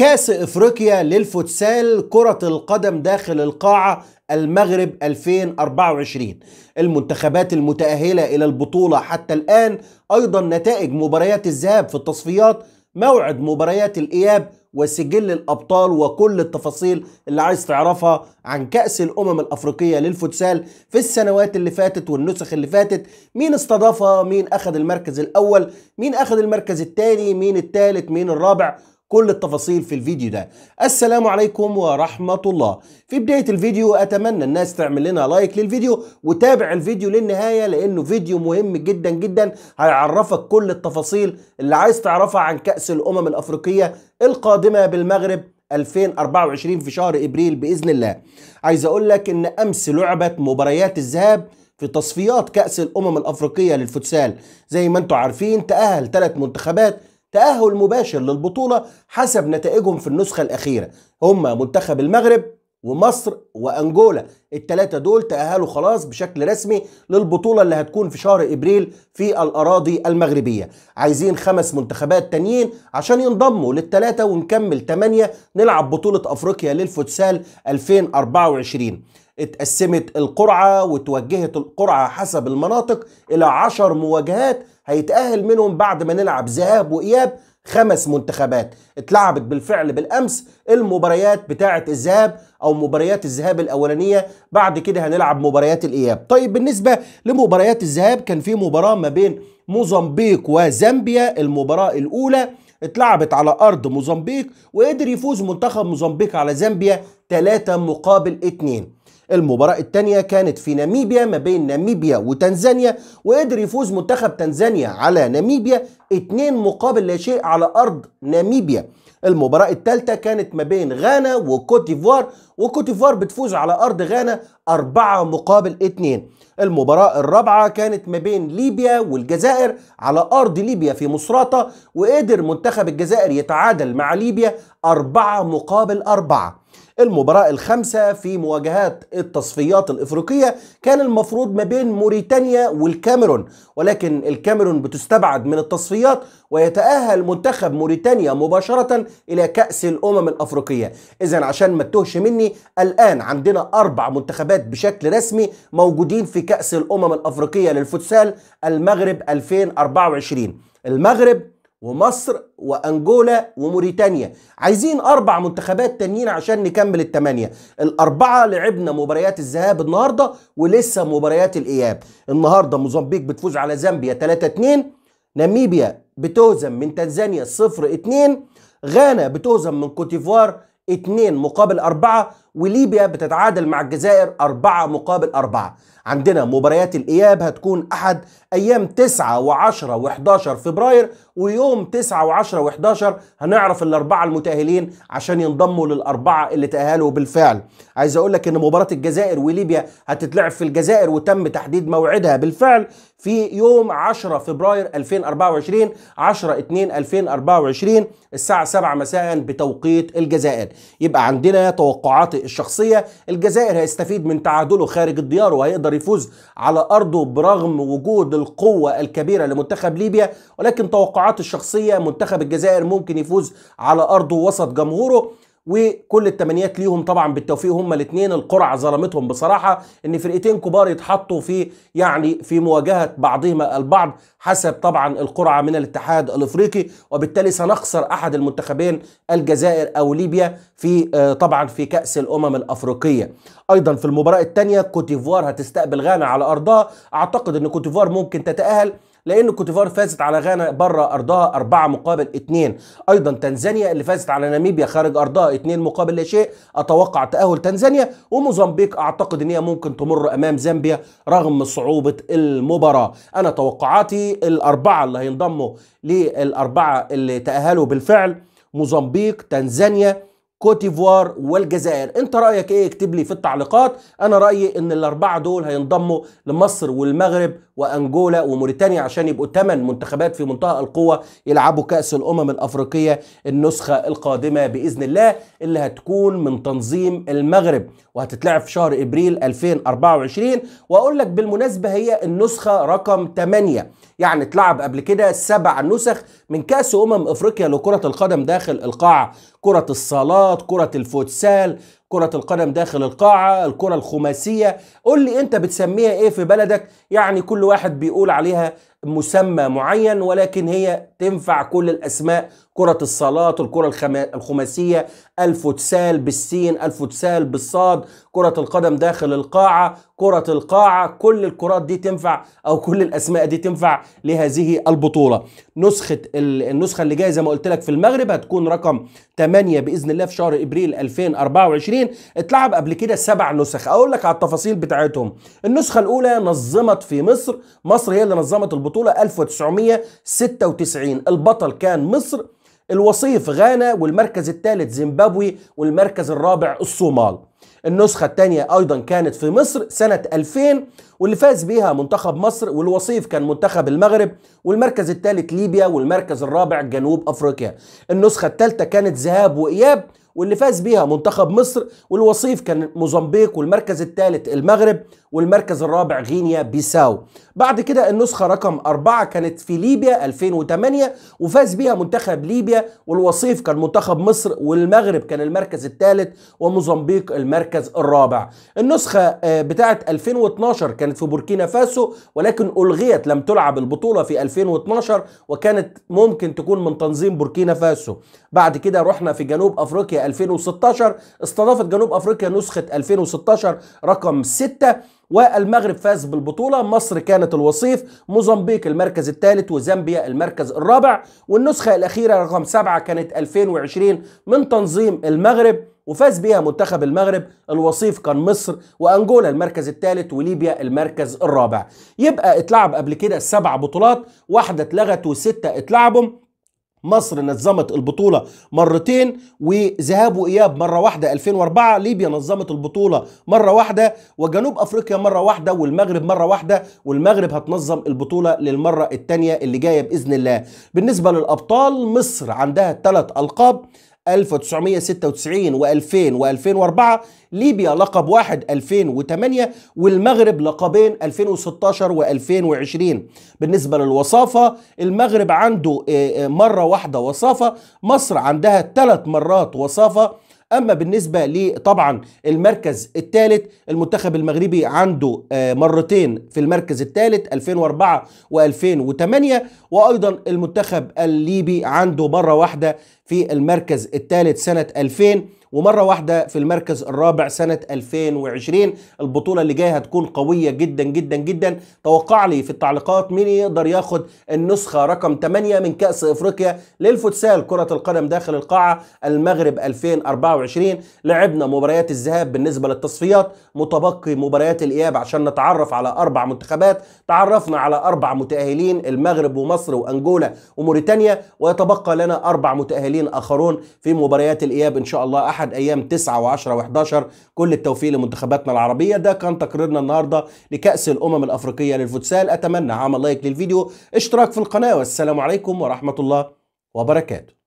كاس افريقيا للفوتسال كرة القدم داخل القاعة المغرب 2024 المنتخبات المتأهلة إلى البطولة حتى الآن أيضا نتائج مباريات الذهاب في التصفيات موعد مباريات الإياب وسجل الأبطال وكل التفاصيل اللي عايز تعرفها عن كأس الأمم الأفريقية للفوتسال في السنوات اللي فاتت والنسخ اللي فاتت مين استضافها مين أخذ المركز الأول مين أخذ المركز الثاني مين الثالث مين الرابع كل التفاصيل في الفيديو ده السلام عليكم ورحمة الله في بداية الفيديو أتمنى الناس تعمل لنا لايك للفيديو وتابع الفيديو للنهاية لأنه فيديو مهم جدا جدا هيعرفك كل التفاصيل اللي عايز تعرفها عن كأس الأمم الأفريقية القادمة بالمغرب 2024 في شهر إبريل بإذن الله عايز أقول لك إن أمس لعبت مباريات الذهاب في تصفيات كأس الأمم الأفريقية للفوتسال زي ما انتم عارفين تأهل ثلاث منتخبات تأهل مباشر للبطولة حسب نتائجهم في النسخة الأخيرة هم منتخب المغرب ومصر وانجولا الثلاثه دول تاهلوا خلاص بشكل رسمي للبطوله اللي هتكون في شهر ابريل في الاراضي المغربيه عايزين خمس منتخبات تانيين عشان ينضموا للثلاثه ونكمل ثمانيه نلعب بطوله افريقيا للفوتسال 2024 اتقسمت القرعه وتوجهت القرعه حسب المناطق الى 10 مواجهات هيتاهل منهم بعد ما نلعب ذهاب واياب خمس منتخبات اتلعبت بالفعل بالامس المباريات بتاعه الذهاب او مباريات الذهاب الاولانيه بعد كده هنلعب مباريات الاياب طيب بالنسبه لمباريات الذهاب كان في مباراه ما بين موزمبيق وزامبيا المباراه الاولى اتلعبت على ارض موزمبيق وقدر يفوز منتخب موزمبيق على زامبيا 3 مقابل 2 المباراة الثانية كانت في ناميبيا ما بين ناميبيا وتنزانيا وقدر يفوز منتخب تنزانيا على ناميبيا 2 مقابل لا شيء على أرض ناميبيا المباراة الثالثة كانت ما بين غانا وكوت ديفوار وكوت ديفوار بتفوز على أرض غانا 4 مقابل 2 المباراة الرابعة كانت ما بين ليبيا والجزائر على أرض ليبيا في مصراتة وقدر منتخب الجزائر يتعادل مع ليبيا 4 مقابل 4 المباراة الخامسة في مواجهات التصفيات الإفريقية كان المفروض ما بين موريتانيا والكاميرون ولكن الكاميرون بتستبعد من التصفيات ويتأهل منتخب موريتانيا مباشرة إلى كأس الأمم الأفريقية إذا عشان ما تتوهش مني الآن عندنا أربع منتخبات بشكل رسمي موجودين في كأس الأمم الأفريقية للفوتسال المغرب 2024 المغرب ومصر وانجولا وموريتانيا عايزين اربع منتخبات تانيين عشان نكمل التمانية الاربعه لعبنا مباريات الذهاب النهارده ولسه مباريات الاياب النهارده موزمبيق بتفوز على زامبيا 3 2 ناميبيا بتهزم من تنزانيا 0 2 غانا بتهزم من كوتيفوار 2 مقابل 4 وليبيا بتتعادل مع الجزائر 4 مقابل 4 عندنا مباريات الإياب هتكون أحد أيام 9 و10 و11 فبراير ويوم 9 و10 و11 هنعرف الأربعة المتأهلين عشان ينضموا للأربعة اللي تأهلوا بالفعل عايز أقول لك إن مباراة الجزائر وليبيا هتتلعب في الجزائر وتم تحديد موعدها بالفعل في يوم 10 فبراير 2024 10 2 2024 الساعة 7 مساء بتوقيت الجزائر يبقى عندنا توقعاتي الشخصية الجزائر هيستفيد من تعادله خارج الديار وهيقدر يفوز على أرضه برغم وجود القوة الكبيرة لمنتخب ليبيا ولكن توقعاتي الشخصية منتخب الجزائر ممكن يفوز على أرضه وسط جمهوره وكل التمنيات ليهم طبعا بالتوفيق هما الاثنين القرعه ظلمتهم بصراحه ان فرقتين كبار يتحطوا في يعني في مواجهه بعضهما البعض حسب طبعا القرعه من الاتحاد الافريقي وبالتالي سنخسر احد المنتخبين الجزائر او ليبيا في آه، طبعا في كاس الامم الافريقيه ايضا في المباراه الثانيه كوتيفوار هتستقبل غانا على ارضها اعتقد ان كوتيفوار ممكن تتاهل لان كوتيفار فازت على غانا بره ارضها أربعة مقابل اثنين ايضا تنزانيا اللي فازت على ناميبيا خارج ارضها اثنين مقابل لا شيء اتوقع تاهل تنزانيا وموزمبيق اعتقد ان هي ممكن تمر امام زامبيا رغم صعوبه المباراه انا توقعاتي الاربعه اللي هينضموا للاربعه اللي تاهلوا بالفعل موزمبيق تنزانيا كوت ديفوار والجزائر انت رايك ايه اكتب لي في التعليقات انا رايي ان الاربعه دول هينضموا لمصر والمغرب وانجولا وموريتانيا عشان يبقوا ثمان منتخبات في منتهى القوه يلعبوا كاس الامم الافريقيه النسخه القادمه باذن الله اللي هتكون من تنظيم المغرب وهتتلعب في شهر ابريل 2024 واقول لك بالمناسبه هي النسخه رقم 8 يعني اتلعب قبل كده سبع نسخ من كأس أمم أفريقيا لكرة القدم داخل القاعة كرة الصالات كرة الفوتسال كرة القدم داخل القاعة الكرة الخماسية قول لي أنت بتسميها إيه في بلدك يعني كل واحد بيقول عليها مسمى معين ولكن هي تنفع كل الاسماء كره الصالات الكره الخماسيه الفوتسال بالسين الفوتسال بالصاد كره القدم داخل القاعه كره القاعه كل الكرات دي تنفع او كل الاسماء دي تنفع لهذه البطوله نسخه النسخه اللي جايه زي ما قلت لك في المغرب هتكون رقم 8 باذن الله في شهر ابريل 2024 اتلعب قبل كده سبع نسخ اقول لك على التفاصيل بتاعتهم النسخه الاولى نظمت في مصر مصر هي اللي نظمت البطوله البطولة 1996 البطل كان مصر الوصيف غانا والمركز الثالث زيمبابوي والمركز الرابع الصومال النسخة الثانية أيضا كانت في مصر سنة 2000 واللي فاز بيها منتخب مصر والوصيف كان منتخب المغرب والمركز الثالث ليبيا والمركز الرابع جنوب أفريقيا النسخة الثالثة كانت ذهاب وإياب واللي فاز بيها منتخب مصر والوصيف كان موزمبيق والمركز الثالث المغرب والمركز الرابع غينيا بيساو بعد كده النسخة رقم أربعة كانت في ليبيا 2008 وفاز بيها منتخب ليبيا والوصيف كان منتخب مصر والمغرب كان المركز الثالث وموزمبيق المركز الرابع النسخة آه، بتاعة 2012 كانت في بوركينا فاسو ولكن ألغيت لم تلعب البطولة في 2012 وكانت ممكن تكون من تنظيم بوركينا فاسو بعد كده رحنا في جنوب أفريقيا 2016 استضافت جنوب افريقيا نسخه 2016 رقم 6 والمغرب فاز بالبطوله مصر كانت الوصيف موزمبيق المركز الثالث وزامبيا المركز الرابع والنسخه الاخيره رقم 7 كانت 2020 من تنظيم المغرب وفاز بيها منتخب المغرب الوصيف كان مصر وانجولا المركز الثالث وليبيا المركز الرابع يبقى اتلعب قبل كده سبع بطولات واحده اتلغت وسته اتلعبوا مصر نظمت البطولة مرتين وذهاب وإياب مرة واحدة 2004 ليبيا نظمت البطولة مرة واحدة وجنوب أفريقيا مرة واحدة والمغرب مرة واحدة والمغرب هتنظم البطولة للمرة الثانية اللي جاية بإذن الله بالنسبة للأبطال مصر عندها ثلاث ألقاب 1996 و2000 و2004 ليبيا لقب واحد 2008 والمغرب لقبين 2016 و2020 بالنسبة للوصافة المغرب عنده آه، آه، مرة واحدة وصافة مصر عندها ثلاث مرات وصافة اما بالنسبه لطبعا المركز الثالث المنتخب المغربي عنده آه، مرتين في المركز الثالث 2004 و2008 وايضا المنتخب الليبي عنده مره واحده في المركز الثالث سنه 2000 ومره واحده في المركز الرابع سنه 2020 البطوله اللي جايه هتكون قويه جدا جدا جدا توقع لي في التعليقات مين يقدر ياخد النسخه رقم 8 من كاس افريقيا للفوتسال كره القدم داخل القاعه المغرب 2024 لعبنا مباريات الذهاب بالنسبه للتصفيات متبقي مباريات الاياب عشان نتعرف على اربع منتخبات تعرفنا على اربع متاهلين المغرب ومصر وانجولا وموريتانيا ويتبقى لنا اربع متاهلين اخرون في مباريات الاياب ان شاء الله الاحد ايام 9 و10 و11 كل التوفيق لمنتخباتنا العربيه ده كان تقريرنا النهارده لكاس الامم الافريقيه للفوتسال اتمنى عمل لايك للفيديو اشتراك في القناه والسلام عليكم ورحمه الله وبركاته